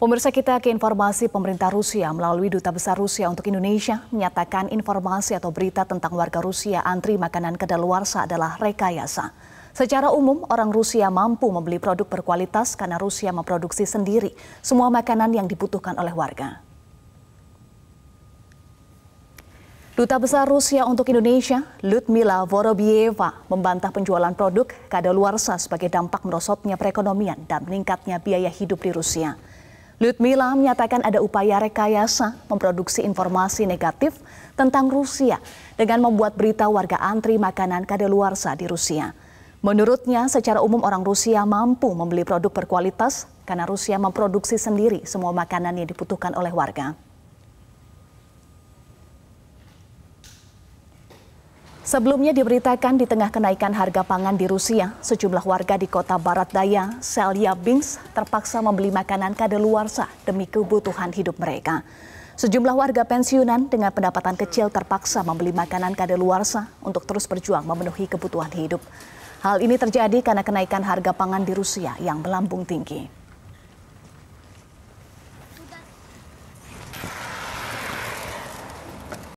Pemirsa kita ke informasi pemerintah Rusia melalui Duta Besar Rusia untuk Indonesia menyatakan informasi atau berita tentang warga Rusia antri makanan kedaluarsa adalah rekayasa. Secara umum, orang Rusia mampu membeli produk berkualitas karena Rusia memproduksi sendiri semua makanan yang dibutuhkan oleh warga. Duta Besar Rusia untuk Indonesia, Ludmila Vorobieva, membantah penjualan produk kadaluarsa sebagai dampak merosotnya perekonomian dan meningkatnya biaya hidup di Rusia. Lutmila menyatakan ada upaya rekayasa memproduksi informasi negatif tentang Rusia dengan membuat berita warga antri makanan kadaluarsa di Rusia. Menurutnya, secara umum orang Rusia mampu membeli produk berkualitas karena Rusia memproduksi sendiri semua makanan yang dibutuhkan oleh warga. Sebelumnya diberitakan di tengah kenaikan harga pangan di Rusia, sejumlah warga di kota Barat Daya, Selyabinsk, terpaksa membeli makanan kadaluarsa demi kebutuhan hidup mereka. Sejumlah warga pensiunan dengan pendapatan kecil terpaksa membeli makanan kadaluarsa untuk terus berjuang memenuhi kebutuhan hidup. Hal ini terjadi karena kenaikan harga pangan di Rusia yang melambung tinggi.